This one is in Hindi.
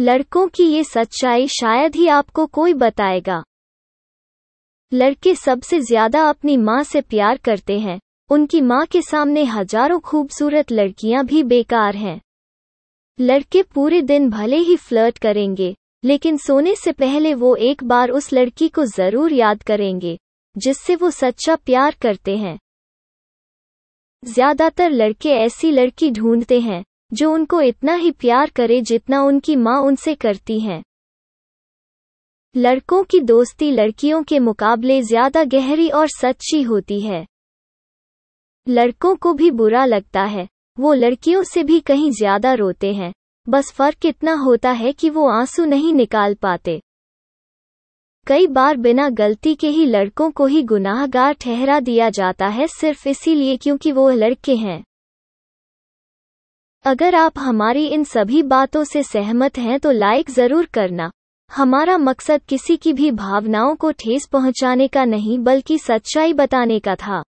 लड़कों की ये सच्चाई शायद ही आपको कोई बताएगा लड़के सबसे ज्यादा अपनी माँ से प्यार करते हैं उनकी माँ के सामने हजारों खूबसूरत लड़कियाँ भी बेकार हैं लड़के पूरे दिन भले ही फ्लर्ट करेंगे लेकिन सोने से पहले वो एक बार उस लड़की को जरूर याद करेंगे जिससे वो सच्चा प्यार करते हैं ज्यादातर लड़के ऐसी लड़की ढूंढते हैं जो उनको इतना ही प्यार करे जितना उनकी माँ उनसे करती हैं लड़कों की दोस्ती लड़कियों के मुकाबले ज्यादा गहरी और सच्ची होती है लड़कों को भी बुरा लगता है वो लड़कियों से भी कहीं ज्यादा रोते हैं बस फर्क इतना होता है कि वो आंसू नहीं निकाल पाते कई बार बिना गलती के ही लड़कों को ही गुनाहगार ठहरा दिया जाता है सिर्फ इसीलिए क्योंकि वो लड़के हैं अगर आप हमारी इन सभी बातों से सहमत हैं तो लाइक जरूर करना हमारा मकसद किसी की भी भावनाओं को ठेस पहुंचाने का नहीं बल्कि सच्चाई बताने का था